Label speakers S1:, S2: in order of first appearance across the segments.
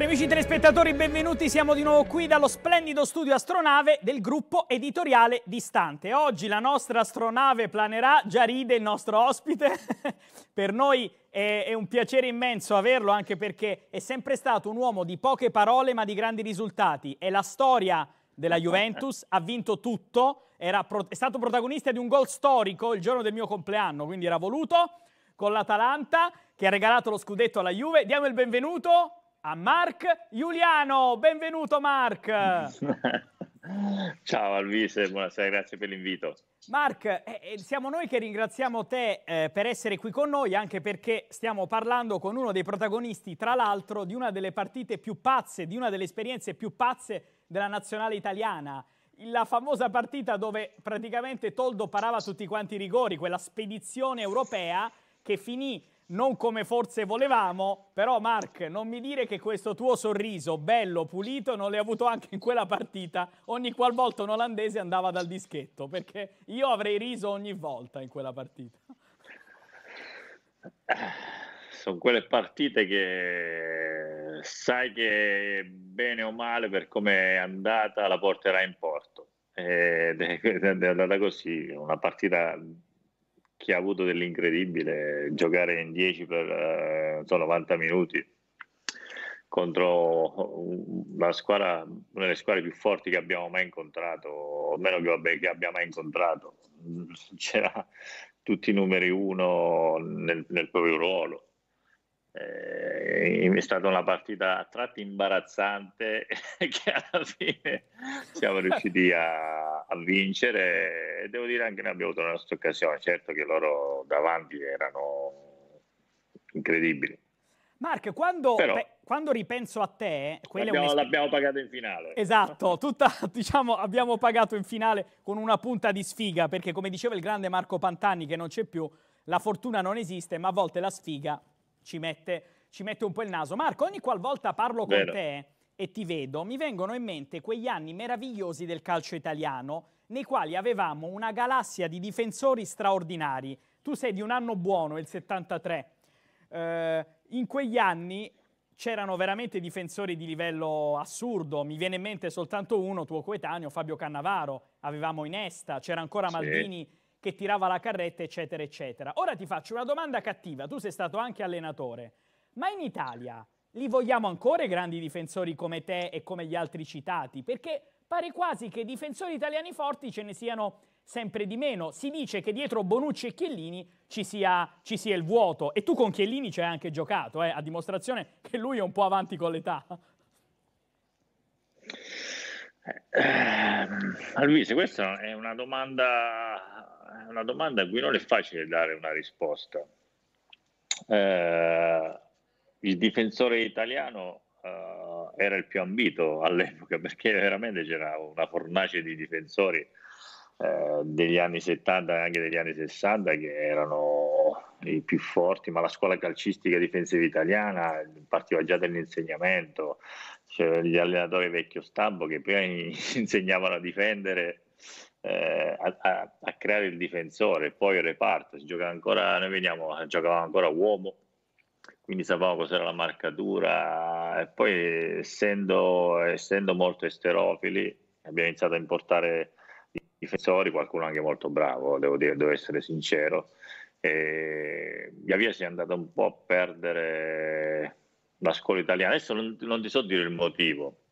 S1: Cari amici telespettatori, benvenuti. Siamo di nuovo qui dallo splendido studio astronave del gruppo editoriale Distante. Oggi la nostra astronave planerà, già ride il nostro ospite. per noi è, un piacere immenso averlo, anche perché è sempre stato un uomo di poche parole ma di grandi risultati. È la storia della Juventus, ha vinto tutto, era, è stato protagonista di un gol storico il giorno del mio compleanno, quindi era voluto, con l'Atalanta che ha regalato lo scudetto alla Juve. Diamo il benvenuto a Mark Giuliano. Benvenuto Mark.
S2: Ciao Alvise, buonasera, grazie per l'invito.
S1: Mark, eh, eh, siamo noi che ringraziamo te eh, per essere qui con noi, anche perché stiamo parlando con uno dei protagonisti, tra l'altro, di una delle partite più pazze, di una delle esperienze più pazze della nazionale italiana. La famosa partita dove praticamente Toldo parava tutti quanti i rigori, quella spedizione europea che finì non come forse volevamo, però Mark, non mi dire che questo tuo sorriso bello, pulito, non l'hai avuto anche in quella partita ogni qualvolta un olandese andava dal dischetto, perché io avrei riso ogni volta in quella partita.
S2: Sono quelle partite che sai che bene o male per come è andata la porterà in porto. Ed eh, è andata così, una partita chi ha avuto dell'incredibile giocare in 10 per eh, so, 90 minuti contro una, squadra, una delle squadre più forti che abbiamo mai incontrato, o meno che, vabbè, che abbia mai incontrato. C'era tutti i numeri uno nel, nel proprio ruolo. Eh, è stata una partita a tratti imbarazzante che alla fine siamo riusciti a, a vincere e devo dire anche ne abbiamo avuto la nostra occasione, certo che loro davanti erano incredibili.
S1: Mark, quando, Però, beh, quando, ripenso a te... L'abbiamo, l'abbiamo
S2: pagato in finale.
S1: Esatto, tutta, diciamo, abbiamo pagato in finale con una punta di sfiga, perché come diceva il grande Marco Pantani, che non c'è più, la fortuna non esiste, ma a volte la sfiga ci mette, ci mette un po' il naso. Marco, ogni qualvolta parlo con Vero. te e ti vedo, mi vengono in mente quegli anni meravigliosi del calcio italiano nei quali avevamo una galassia di difensori straordinari. Tu sei di un anno buono, il 73. Eh, in quegli anni c'erano veramente difensori di livello assurdo, mi viene in mente soltanto uno, tuo coetaneo, Fabio Cannavaro, avevamo Inesta, c'era ancora Maldini sì che tirava la carretta, eccetera, eccetera. Ora ti faccio una domanda cattiva, tu sei stato anche allenatore, ma in Italia li vogliamo ancora i grandi difensori come te e come gli altri citati? Perché pare quasi che difensori italiani forti ce ne siano sempre di meno. Si dice che dietro Bonucci e Chiellini ci sia, ci sia il vuoto. E tu con Chiellini ci hai anche giocato, eh, a dimostrazione che lui è un po' avanti con l'età.
S2: Eh, ehm, Luis, questa è una domanda è una domanda a cui non è facile dare una risposta. Eh, il difensore italiano eh, era il più ambito all'epoca perché veramente c'era una fornace di difensori eh, degli anni 70 e anche degli anni 60 che erano i più forti, ma la scuola calcistica difensiva italiana partiva già dall'insegnamento, c'erano gli allenatori vecchio stampo che prima insegnavano a difendere eh, a, a, creare il difensore, poi il reparto, si giocava ancora, noi veniamo, giocavamo ancora uomo, quindi sapevamo cos'era la marcatura, e poi essendo, essendo molto esterofili abbiamo iniziato a importare difensori, qualcuno anche molto bravo, devo dire, devo essere sincero. E via via si è andato un po' a perdere la scuola italiana. Adesso non, non ti so dire il motivo,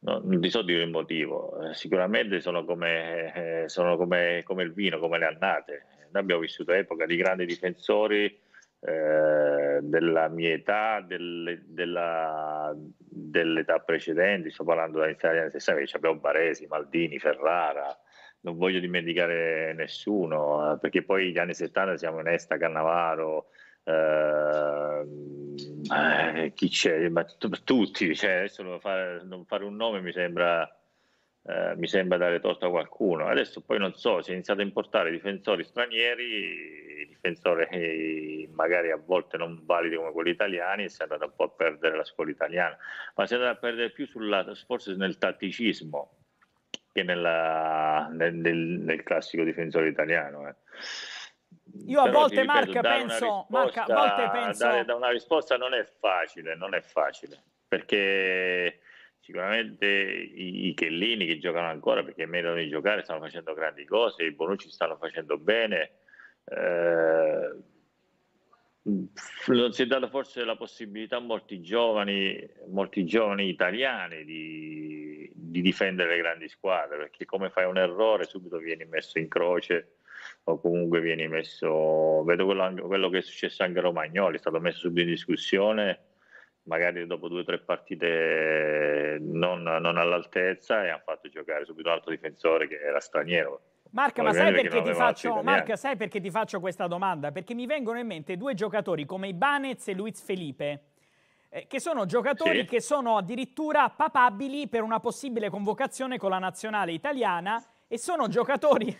S2: No, non ti so dire il motivo, eh, sicuramente sono, come, eh, sono come, come, il vino, come le annate. Noi abbiamo vissuto epoca di grandi difensori eh, della mia età, del, della, dell'età precedente, sto parlando da Italia nel 60, abbiamo Baresi, Maldini, Ferrara, non voglio dimenticare nessuno, eh, perché poi gli anni 70 siamo in Nesta, Cannavaro, eh,
S1: eh,
S2: chi c'è? Ma t- tutti, cioè, adesso non fare, non fare, un nome mi sembra, eh, mi sembra dare torto a qualcuno. Adesso poi non so, si è iniziato a importare difensori stranieri, difensori magari a volte non validi come quelli italiani e si è andato un po' a perdere la scuola italiana, ma si è andato a perdere più sulla, forse nel tatticismo che nella, nel, nel, nel, classico difensore italiano. Eh.
S1: Io a volte, ripeto, Marca, penso, Marca, a volte penso... Dare
S2: da una risposta non è facile, non è facile, perché sicuramente i, i Chellini che giocano ancora, perché meritano di giocare, stanno facendo grandi cose, i Bonucci stanno facendo bene, eh, non si è data forse la possibilità a molti giovani, molti giovani italiani di, di difendere le grandi squadre, perché come fai un errore subito vieni messo in croce o comunque vieni messo, vedo quello, quello che è successo anche a Romagnoli, è stato messo subito in discussione, magari dopo due o tre partite non, non all'altezza e hanno fatto giocare subito un altro difensore che era straniero.
S1: Marca, ma sai perché, perché faccio, Marca, sai perché, ti faccio, questa domanda? Perché mi vengono in mente due giocatori come Ibanez e Luiz Felipe, eh, che sono giocatori sì. che sono addirittura papabili per una possibile convocazione con la nazionale italiana e sono giocatori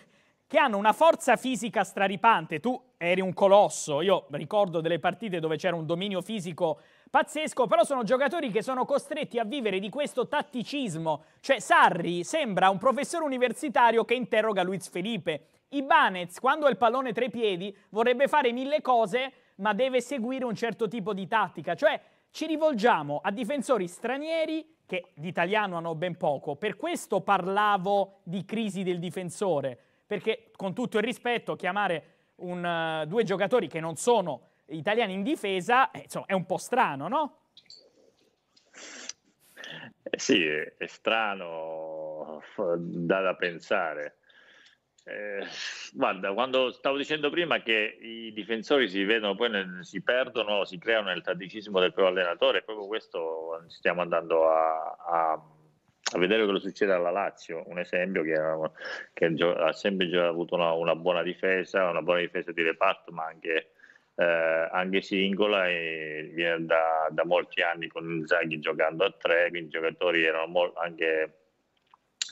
S1: che hanno una forza fisica straripante. Tu eri un colosso, io ricordo delle partite dove c'era un dominio fisico pazzesco, però sono giocatori che sono costretti a vivere di questo tatticismo. Cioè Sarri sembra un professore universitario che interroga Luiz Felipe. Ibanez, quando ha il pallone tra i piedi, vorrebbe fare mille cose, ma deve seguire un certo tipo di tattica. Cioè ci rivolgiamo a difensori stranieri che di italiano hanno ben poco. Per questo parlavo di crisi del difensore, perché con tutto il rispetto chiamare un, eh, due giocatori che non sono italiani in difesa eh, insomma, è un po' strano, no?
S2: Eh sì, è strano, da, da pensare. Eh, guarda, quando stavo dicendo prima che i difensori si vedono poi nel, si perdono, si creano nel tatticismo del proprio allenatore, proprio questo stiamo andando a, a a vedere cosa succede alla Lazio, un esempio che, eh, che ha sempre già avuto una, una, buona difesa, una buona difesa di reparto, ma anche, eh, anche singola, e viene da, da, molti anni con Zaghi giocando a tre, quindi i giocatori erano mol, anche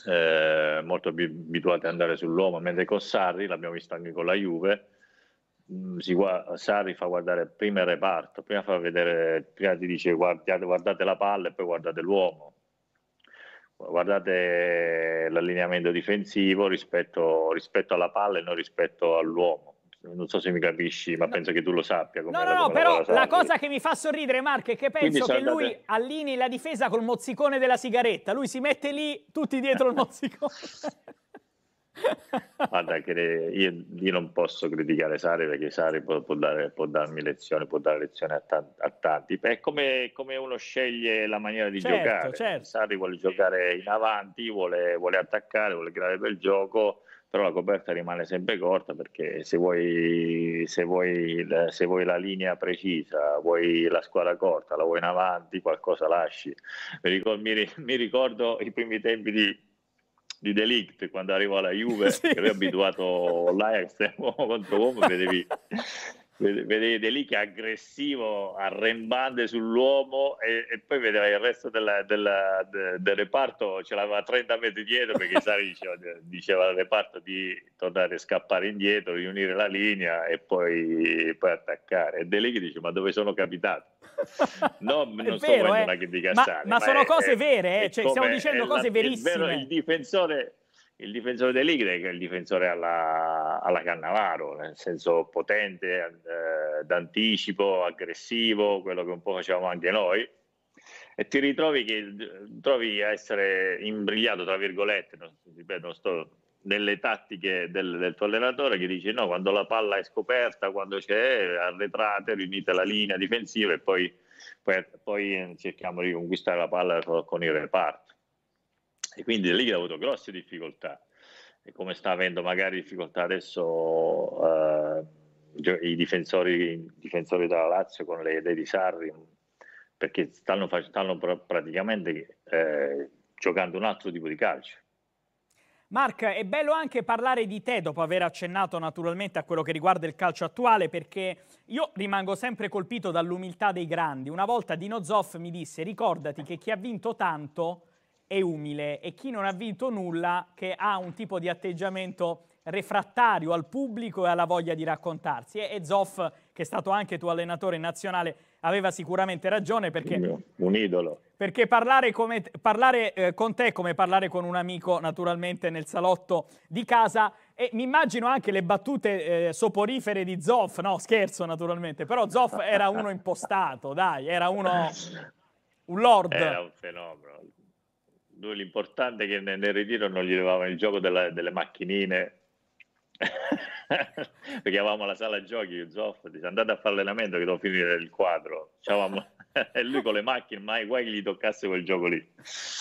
S2: eh, molto più abituati ad andare sull'uomo, mentre con Sarri, l'abbiamo visto anche con la Juve, mm, si, Sarri fa guardare prima il reparto, prima, fa vedere, prima ti dice guardate, guardate la palla e poi guardate l'uomo guardate l'allineamento difensivo rispetto, rispetto alla palla e non rispetto all'uomo non so se mi capisci, ma no. penso che tu lo sappia. No, no, no, però la, la
S1: cosa che mi fa sorridere, Marco, è che penso che andate... lui allini la difesa col mozzicone della sigaretta. Lui si mette lì, tutti dietro il mozzicone.
S2: Guarda, che io, io, non posso criticare Sari perché Sari può, può, dare, può, darmi lezioni, può dare lezioni a, tanti. A tanti. È come, come, uno sceglie la maniera di certo, giocare. Certo. Sari vuole giocare in avanti, vuole, vuole attaccare, vuole creare bel gioco però la coperta rimane sempre corta perché se vuoi, se, vuoi, se vuoi, la linea precisa, vuoi la squadra corta, la vuoi in avanti, qualcosa lasci. Mi ricordo, mi ricordo i primi tempi di, di Delict quando arrivò alla Juve, sì. che lui è abituato all'Ajax eh, contro uomo, vedevi, vedevi Delict aggressivo, arrembante sull'uomo e, e, poi vedeva il resto della, della, de, del reparto, ce l'aveva 30 metri dietro perché Sari diceva, diceva al reparto di tornare, a scappare indietro, riunire la linea e poi, poi attaccare. E Delict dice ma dove sono capitato? no, non è sto vero, eh? una critica ma, sana, ma, ma sono è, cose vere, eh? cioè, stiamo dicendo la, cose verissime. Vero, il difensore il difensore dell'Igre è il difensore alla, alla Cannavaro, nel senso potente, eh, d'anticipo, aggressivo, quello che un po' facevamo anche noi. E ti ritrovi che eh, trovi a essere imbrigliato, tra virgolette, non, ripeto, non sto delle tattiche del, del, tuo allenatore che dice no, quando la palla è scoperta, quando c'è arretrate, riunite la linea difensiva e poi, poi, poi eh, cerchiamo di conquistare la palla con il reparto. E quindi lì ha avuto grosse difficoltà, e come sta avendo magari difficoltà adesso eh, i, difensori, i difensori della Lazio con le idee di Sarri, perché stanno, stanno praticamente eh, giocando un altro tipo di calcio
S1: Mark, è bello anche parlare di te dopo aver accennato naturalmente a quello che riguarda il calcio attuale, perché io rimango sempre colpito dall'umiltà dei grandi. Una volta Dino Zoff mi disse: Ricordati che chi ha vinto tanto è umile e chi non ha vinto nulla che ha un tipo di atteggiamento refrattario al pubblico e alla voglia di raccontarsi. E Zoff, che è stato anche tuo allenatore nazionale, aveva sicuramente ragione perché...
S2: Un idolo.
S1: Perché parlare, come, parlare eh, con te è come parlare con un amico naturalmente nel salotto di casa e mi immagino anche le battute eh, soporifere di Zoff, no scherzo naturalmente, però Zoff era uno impostato, dai, era uno... un lord. Era un
S2: fenomeno. Lui l'importante è che nel, ritiro non gli levava il gioco della, delle macchinine perché avevamo la sala giochi, io Zoff, dice andate a fare allenamento che devo finire il quadro. e lui con le macchine, mai guai che gli toccasse quel gioco lì.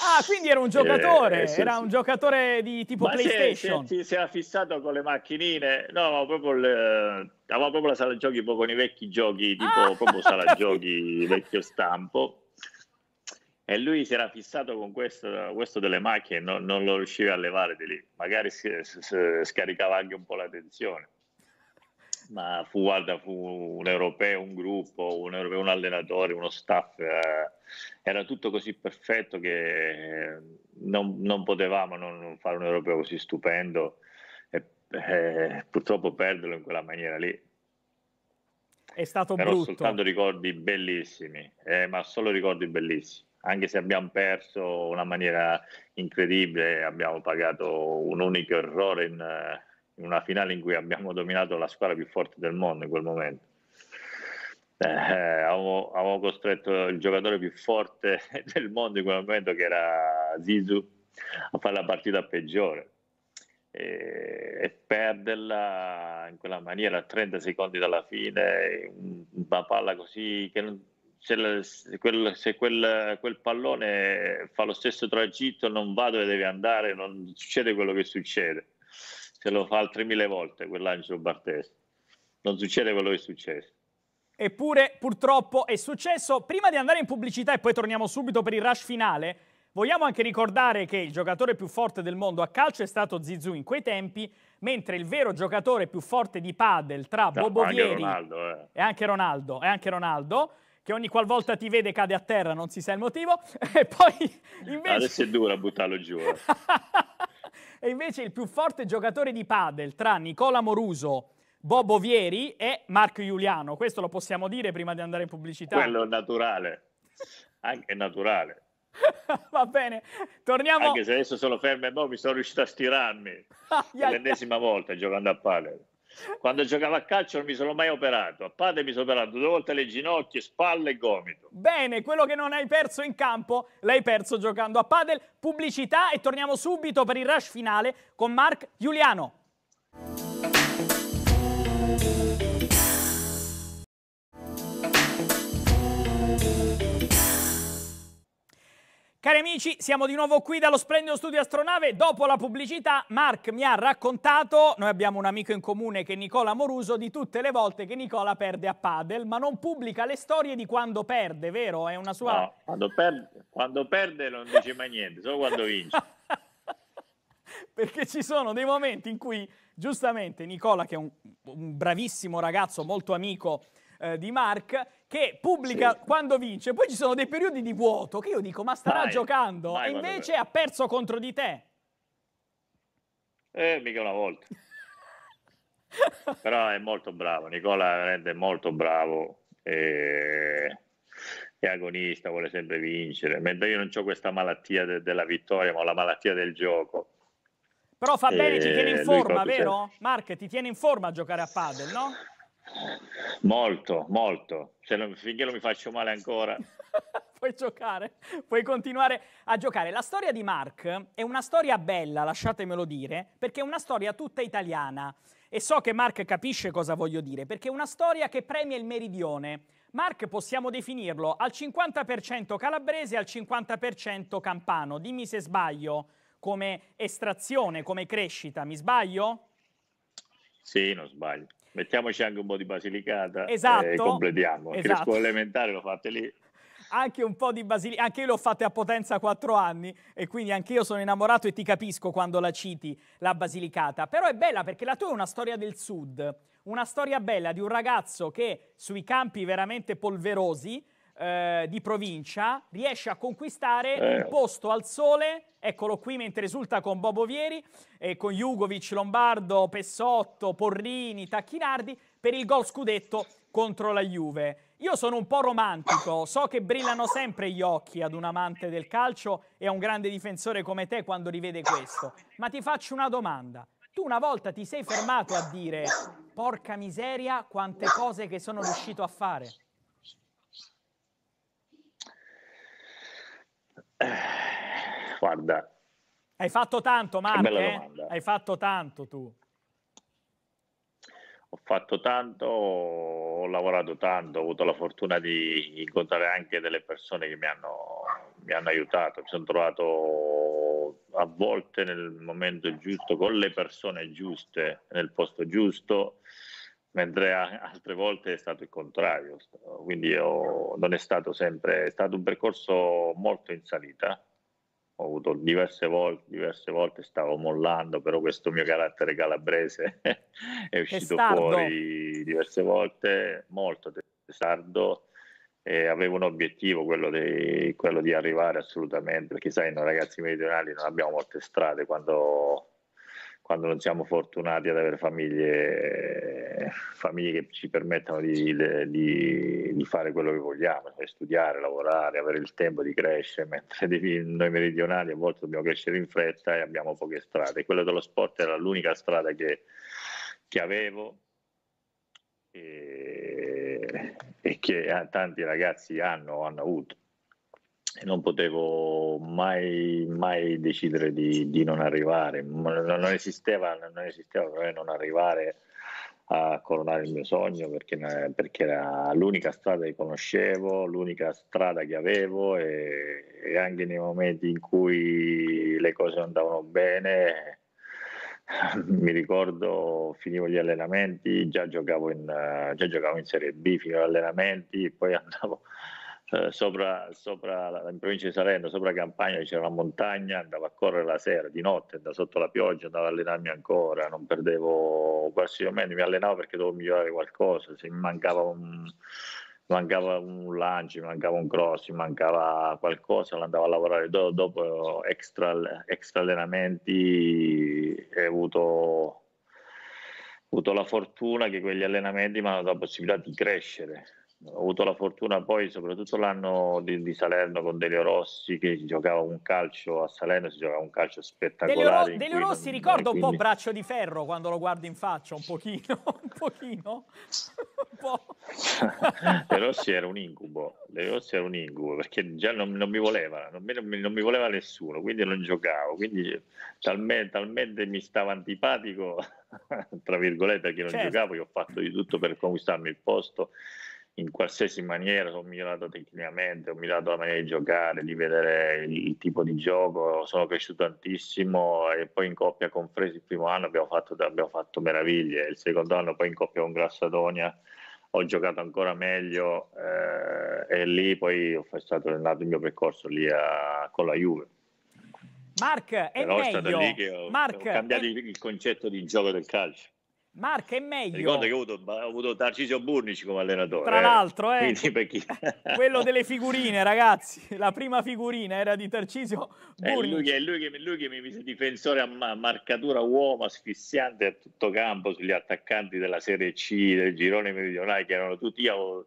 S1: Ah, quindi era un giocatore, eh, sì, era sì. un giocatore di tipo ma PlayStation.
S2: Si, si, si era fissato con le macchinine, no, ma proprio il, eh, aveva proprio la sala giochi, proprio con i vecchi giochi, tipo ah, proprio sala giochi vecchio stampo e lui si era fissato con questo, questo delle macchine, non, non, lo riusciva a levare di lì, magari si, si, si scaricava anche un po' la tensione, ma fu, guarda, fu un europeo, un gruppo, un, europeo, un allenatore, uno staff, eh, era tutto così perfetto che eh, non, non potevamo non, fare un europeo così stupendo e eh, purtroppo perderlo in quella maniera lì.
S1: È stato Però brutto. soltanto
S2: ricordi bellissimi, eh, ma solo ricordi bellissimi anche se abbiamo perso una maniera incredibile, abbiamo pagato un unico errore in, eh, in, una finale in cui abbiamo dominato la squadra più forte del mondo in quel momento. Eh, avevo, avevo, costretto il giocatore più forte del mondo in quel momento, che era Zizu, a fare la partita peggiore e, e perderla in quella maniera a 30 secondi dalla fine, una palla così che non, se, se, quel, se quel, quel, pallone fa lo stesso tragitto non va dove deve andare, non succede quello che succede. Se lo fa altre mille volte quell'Angelo Bartesi, non succede quello che succede.
S1: Eppure purtroppo è successo. Prima di andare in pubblicità e poi torniamo subito per il rush finale, vogliamo anche ricordare che il giocatore più forte del mondo a calcio è stato Zizou in quei tempi, mentre il vero giocatore più forte di padel tra Bobo Vieri
S2: eh.
S1: e anche Ronaldo, e anche Ronaldo che ogni qualvolta ti vede cade a terra, non si sa il motivo, e poi invece... Adesso è
S2: dura buttarlo giù. Eh.
S1: e invece il più forte giocatore di padel tra Nicola Moruso, Bobo Vieri e Marco Giuliano. Questo lo possiamo dire prima di andare in pubblicità. Quello
S2: naturale, anche naturale.
S1: Va bene, torniamo. Anche se
S2: adesso sono fermo e boh, mi sono riuscito a stirarmi
S1: ah, l'ennesima
S2: volta giocando a padel. Quando giocavo a calcio non mi sono mai operato, a padre mi sono operato due volte le ginocchia, spalle e gomito.
S1: Bene, quello che non hai perso in campo l'hai perso giocando a padel. Pubblicità e torniamo subito per il rush finale con Mark Giuliano. cari amici, siamo di nuovo qui dallo splendido studio Astronave. Dopo la pubblicità, Mark mi ha raccontato, noi abbiamo un amico in comune che è Nicola Moruso, di tutte le volte che Nicola perde a padel, ma non pubblica le storie di quando perde, vero? È una sua... No,
S2: quando, per... quando perde non dice mai niente, solo quando vince.
S1: Perché ci sono dei momenti in cui, giustamente, Nicola, che è un, un bravissimo ragazzo, molto amico eh, di Mark, che pubblica sì. quando vince, poi ci sono dei periodi di vuoto che io dico ma starà vai, giocando vai, e invece vai. ha perso contro di te.
S2: Eh, mica una volta. Però è molto bravo, Nicola è molto bravo. E è agonista, vuole sempre vincere, mentre io non ho questa malattia de- della vittoria, ma ho la malattia del gioco.
S1: Però fa bene, e... ti tiene in forma, vero? Sempre... Mark, ti tiene in forma a giocare a padel, no?
S2: Molto, molto. Non, finché non mi faccio male ancora.
S1: puoi giocare, puoi continuare a giocare. La storia di Mark è una storia bella, lasciatemelo dire, perché è una storia tutta italiana. E so che Mark capisce cosa voglio dire, perché è una storia che premia il meridione. Mark possiamo definirlo al 50% calabrese e al 50% campano. Dimmi se sbaglio, come estrazione, come crescita. Mi sbaglio?
S2: Sì, non sbaglio. Mettiamoci anche un po' di Basilicata esatto, e completiamo. Anche esatto. le scuole elementari lo fate lì
S1: anche un po' di Basilicata, anche io l'ho fatta a Potenza quattro anni e quindi anche io sono innamorato e ti capisco quando la citi, la Basilicata, però è bella perché la tua è una storia del sud, una storia bella di un ragazzo che sui campi veramente polverosi eh, di provincia, riesce a conquistare eh. il posto al sole, eccolo qui mentre risulta con Bobo Vieri, eh, con Jugovic, Lombardo, Pessotto, Porrini, Tacchinardi, per il gol scudetto contro la Juve. Io sono un po' romantico, so che brillano sempre gli occhi ad un amante del calcio e a un grande difensore come te quando rivede questo, ma ti faccio una domanda. Tu una volta ti sei fermato a dire, porca miseria, quante cose che sono riuscito a fare.
S2: Eh, guarda.
S1: Hai fatto tanto, Marco. Eh? Hai fatto tanto tu.
S2: Ho fatto tanto, ho lavorato tanto, ho avuto la fortuna di incontrare anche delle persone che mi hanno, mi hanno aiutato. Mi sono trovato a volte nel momento giusto, con le persone giuste, nel posto giusto mentre altre volte è stato il contrario, quindi ho, non è stato sempre, è stato un percorso molto in salita, ho avuto diverse volte, diverse volte stavo mollando, però questo mio carattere calabrese è uscito testardo. fuori diverse volte, molto testardo, e avevo un obiettivo, quello di, quello di arrivare assolutamente, perché sai, noi ragazzi meridionali non abbiamo molte strade, quando quando non siamo fortunati ad avere famiglie, famiglie che ci permettano di, di, di, fare quello che vogliamo, cioè studiare, lavorare, avere il tempo di crescere, mentre noi meridionali a volte dobbiamo crescere in fretta e abbiamo poche strade. Quello dello sport era l'unica strada che, che avevo e, e che tanti ragazzi hanno, hanno avuto non potevo mai, mai decidere di, di, non arrivare, non, esisteva, non esisteva per me non arrivare a coronare il mio sogno perché, perché, era l'unica strada che conoscevo, l'unica strada che avevo e, e anche nei momenti in cui le cose andavano bene mi ricordo finivo gli allenamenti, già giocavo in, già giocavo in Serie B, finivo gli allenamenti, poi andavo, eh, sopra, sopra la, in provincia di Salerno, sopra Campania, c'era una montagna, andavo a correre la sera, di notte, da sotto la pioggia, andavo a allenarmi ancora, non perdevo quasi momento, mi allenavo perché dovevo migliorare qualcosa, se mi mancava un, mancava un lancio, mi mancava un cross, mi mancava qualcosa, andavo a lavorare Do, dopo extra, extra allenamenti, ho avuto ho avuto la fortuna che quegli allenamenti mi hanno dato la possibilità di crescere, ho avuto la fortuna poi, soprattutto l'anno di, di, Salerno con Delio Rossi, che si giocava un calcio a Salerno, si giocava un calcio spettacolare. Delio, Delio Rossi non,
S1: ricorda quindi... un po' braccio di ferro quando lo guardo in faccia, un pochino, un pochino. po'.
S2: Delio Rossi era un incubo, Delio Rossi era un incubo, perché già non, non mi voleva, non mi, non mi, voleva nessuno, quindi non giocavo, quindi talmente, talmente mi stava antipatico, tra virgolette, perché non certo. giocavo, io ho fatto di tutto per conquistarmi il posto in qualsiasi maniera, sono migliorato tecnicamente, ho migliorato la maniera di giocare, di vedere il, tipo di gioco, sono cresciuto tantissimo e poi in coppia con Fresi il primo anno abbiamo fatto, abbiamo fatto meraviglie, il secondo anno poi in coppia con Grassadonia ho giocato ancora meglio eh, e lì poi ho stato allenato il mio percorso lì a, con la Juve.
S1: Mark, Però è, è meglio. Lì che ho, Mark, ho cambiato
S2: è... il concetto di gioco del calcio.
S1: Marca è meglio. Ricordo
S2: che ho avuto, ho avuto Tarcisio Burnici come allenatore. Tra eh. l'altro, eh, eh chi...
S1: quello delle figurine, ragazzi. La prima figurina era di Tarcisio Burnici. È lui,
S2: è lui, che, lui che mi mise difensore a marcatura uomo, asfissiante a tutto campo sugli attaccanti della Serie C, del girone meridionale, che erano tutti. Io avevo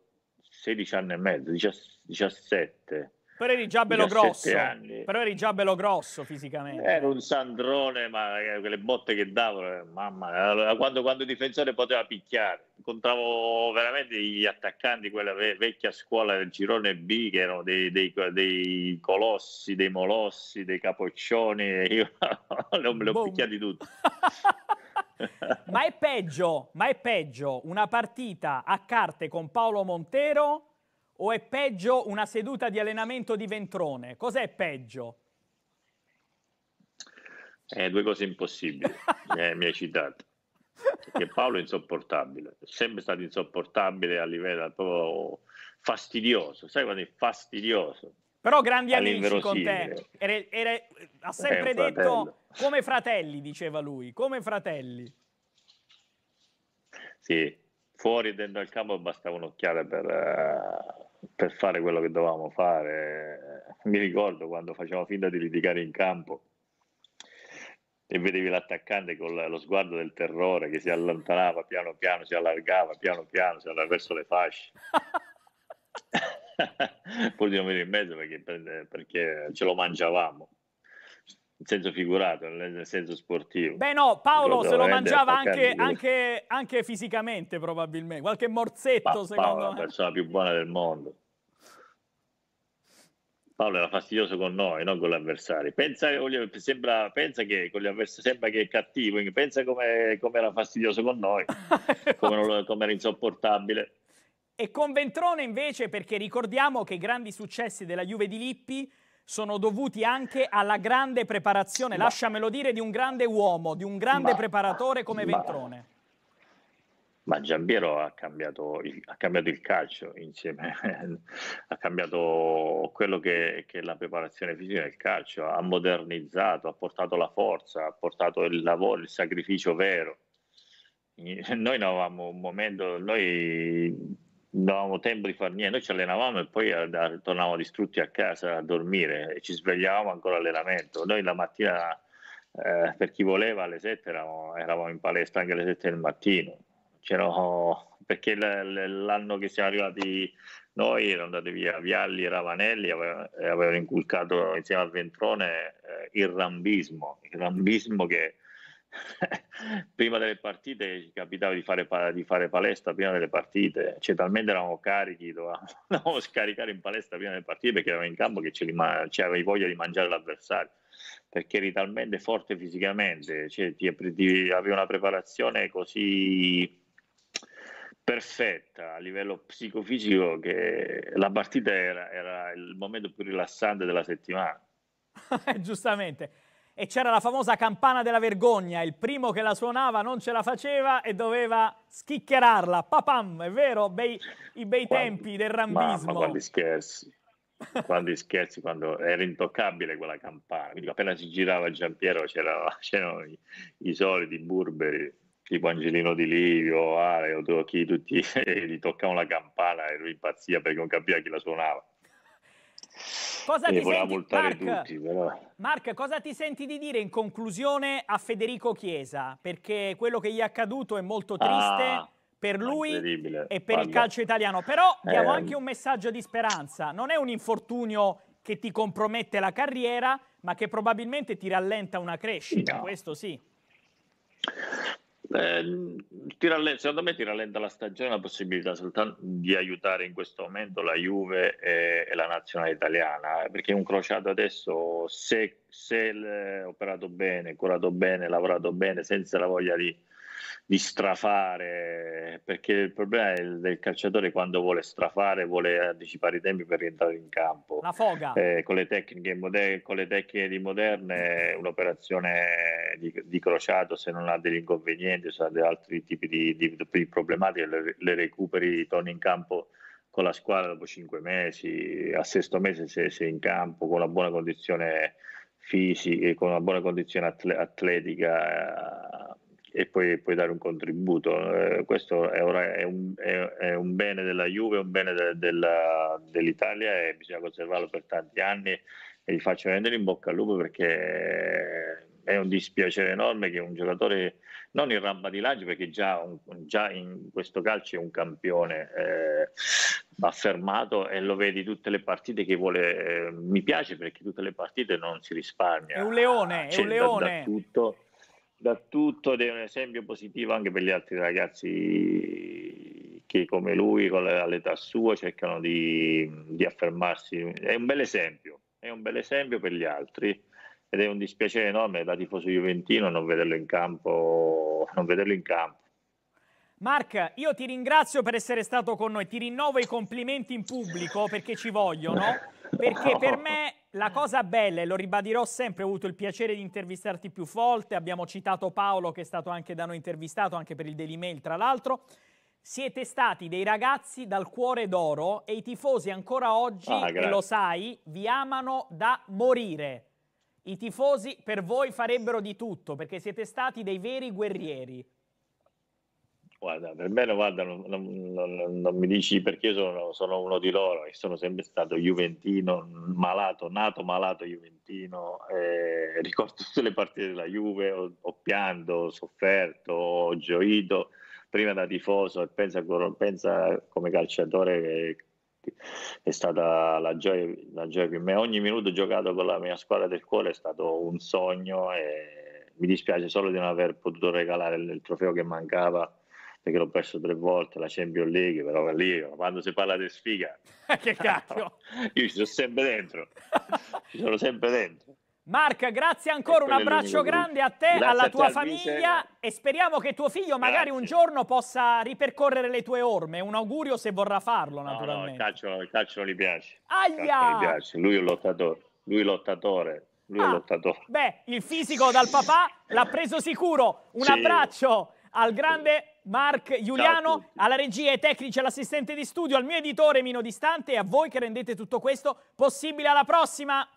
S2: 16 anni e mezzo, 17.
S1: Però eri già bello grosso. Anni. Però eri già bello grosso fisicamente. Era un sandrone, ma
S2: quelle botte che davano, eh, mamma, quando, quando il difensore poteva picchiare. Incontravo veramente gli attaccanti, quella vecchia scuola del girone B, che erano dei, dei, dei colossi, dei molossi, dei capoccioni. Io non me li ho Boom. picchiati tutti.
S1: ma è peggio, ma è peggio una partita a carte con Paolo Montero o è peggio una seduta di allenamento di Ventrone? Cos'è peggio?
S2: Eh, due cose impossibili, eh, mi hai citato. Perché Paolo è insopportabile, è sempre stato insopportabile a livello proprio fastidioso, sai quando è fastidioso?
S1: Però grandi amici con te, era, era, ha eh, sempre detto come fratelli, diceva lui, come fratelli.
S2: Sì, fuori dentro al campo bastava un'occhiata per, uh per fare quello che dovevamo fare. Mi ricordo quando facevamo finta di litigare in campo e vedevi l'attaccante con lo sguardo del terrore che si allontanava piano piano, si allargava piano piano, si andava verso le fasce. Pur di non venire in mezzo perché, perché ce lo mangiavamo in senso figurato, nel senso sportivo. Beh
S1: no, Paolo se lo mangiava anche, anche, anche, fisicamente probabilmente, qualche morzetto pa- secondo Paolo me. Paolo è la
S2: persona più buona del mondo. Paolo era fastidioso con noi, non con l'avversario. Pensa, sembra, pensa che con gli avversari sembra che è cattivo, pensa come, era fastidioso con noi, come, come era insopportabile.
S1: E con Ventrone invece, perché ricordiamo che i grandi successi della Juve di Lippi sono dovuti anche alla grande preparazione, ma, lasciamelo dire, di un grande uomo, di un grande ma, preparatore come ma, Ventrone.
S2: Ma Giambiero ha cambiato, il, ha cambiato il calcio insieme, ha cambiato quello che, che, è la preparazione fisica del calcio, ha modernizzato, ha portato la forza, ha portato il lavoro, il sacrificio vero. Noi eravamo un momento, noi non avevamo tempo di fare niente, noi ci allenavamo e poi eh, tornavamo distrutti a casa a dormire e ci svegliavamo ancora allenamento. Noi la mattina, eh, per chi voleva, alle 7 eravamo, eravamo, in palestra anche alle 7 del mattino. C'erano, perché l'anno che siamo arrivati noi erano andati via Vialli e Ravanelli avevano, avevano inculcato insieme al Ventrone eh, il rambismo, il rambismo che prima delle partite ci capitava di fare, di fare, palestra prima delle partite, cioè talmente eravamo carichi, dovevamo, scaricare in palestra prima delle partite perché eravamo in campo che ci avevi voglia di mangiare l'avversario, perché eri talmente forte fisicamente, cioè, ti, ti, avevi una preparazione così perfetta a livello psicofisico che la partita era, era il momento più rilassante della settimana.
S1: Giustamente e c'era la famosa campana della vergogna, il primo che la suonava non ce la faceva e doveva schiccherarla, papam, è vero, bei, i bei quando, tempi del rambismo. Ma, ma quanti
S2: scherzi, quanti scherzi, quando era intoccabile quella campana, Quindi appena si girava Giampiero c'erano i, i soliti burberi tipo Angelino Di Livio, Ale, Areo, Tocchi, tutti gli toccavano la campana e lui impazzia perché non capiva chi la suonava.
S1: Cosa ti voleva senti, voltare Mark, tutti. Però. Mark, cosa ti senti di dire in conclusione a Federico Chiesa? Perché quello che gli è accaduto è molto ah, triste. Ah per lui e per Guarda. il calcio italiano. Però diamo eh, anche un messaggio di speranza. Non è un infortunio che ti compromette la carriera, ma che probabilmente ti rallenta una crescita. No. Questo sì.
S2: Eh, tira, secondo me ti rallenta la stagione la possibilità soltanto di aiutare in questo momento la Juve e, e la nazionale italiana perché un crociato adesso se, se operato bene, curato bene, lavorato bene senza la voglia di, di strafare, perché il problema è del calciatore quando vuole strafare vuole anticipare i tempi per rientrare in campo.
S1: La foga. Eh,
S2: con, le tecniche moderne, con le tecniche di moderne un'operazione di, di, crociato se non ha degli inconvenienti, se ha altri tipi di, di, di problematiche, le, le recuperi, torni in campo con la squadra dopo cinque mesi, a sesto mese se sei in campo con una buona condizione fisica, con una buona condizione atletica e poi puoi dare un contributo. Eh, questo è, ora, è, un, è, è, un, bene della Juve, un bene de, della, dell'Italia e bisogna conservarlo per tanti anni e gli faccio vendere in bocca al lupo perché è un dispiacere enorme che un giocatore non in rampa di lancio perché già, un, già, in questo calcio è un campione eh, affermato e lo vedi tutte le partite che vuole eh, mi piace perché tutte le partite non si risparmia è un leone, C'è è un leone. Da, da tutto da tutto ed è un esempio positivo anche per gli altri ragazzi che come lui all'età sua cercano di, di affermarsi. È un bel esempio, è un bel esempio per gli altri ed è un dispiacere enorme da tifoso juventino non vederlo in campo. Non vederlo in campo.
S1: Mark, io ti ringrazio per essere stato con noi, ti rinnovo i complimenti in pubblico perché ci vogliono, perché per me la ah. cosa bella, e lo ribadirò sempre, ho avuto il piacere di intervistarti più volte, abbiamo citato Paolo che è stato anche da noi intervistato, anche per il Daily Mail tra l'altro, siete stati dei ragazzi dal cuore d'oro e i tifosi ancora oggi, ah, lo sai, vi amano da morire. I tifosi per voi farebbero di tutto perché siete stati dei veri guerrieri.
S2: Guarda, per me guarda, non, non, non, non, mi dici perché io sono, sono, uno di loro e sono sempre stato juventino, malato, nato malato juventino, eh, ricordo tutte le partite della Juve, ho, ho pianto, ho sofferto, ho gioito, prima da tifoso e pensa, pensa come calciatore che è stata la gioia, la gioia per me. Ogni minuto giocato con la mia squadra del cuore è stato un sogno e mi dispiace solo di non aver potuto regalare il trofeo che mancava perché l'ho perso tre volte la Champions League, però lì quando si parla di sfiga, che cacchio! io ci sono sempre dentro, ci sono sempre dentro.
S1: Mark, grazie ancora, un abbraccio grande a te, alla tua te, famiglia e speriamo che tuo figlio grazie. magari un giorno possa ripercorrere le tue orme, un augurio se vorrà farlo naturalmente. No, no il,
S2: calcio, il calcio non gli piace,
S1: Aia! Gli
S2: piace. lui è un lottatore, lui è lottatore, lui ah, è lottatore.
S1: Beh, il fisico dal papà l'ha preso sicuro, un sì. abbraccio al grande Mark Giuliano, alla regia e tecnici, all'assistente di studio, al mio editore Mino Distante e a voi che rendete tutto questo possibile. Alla prossima!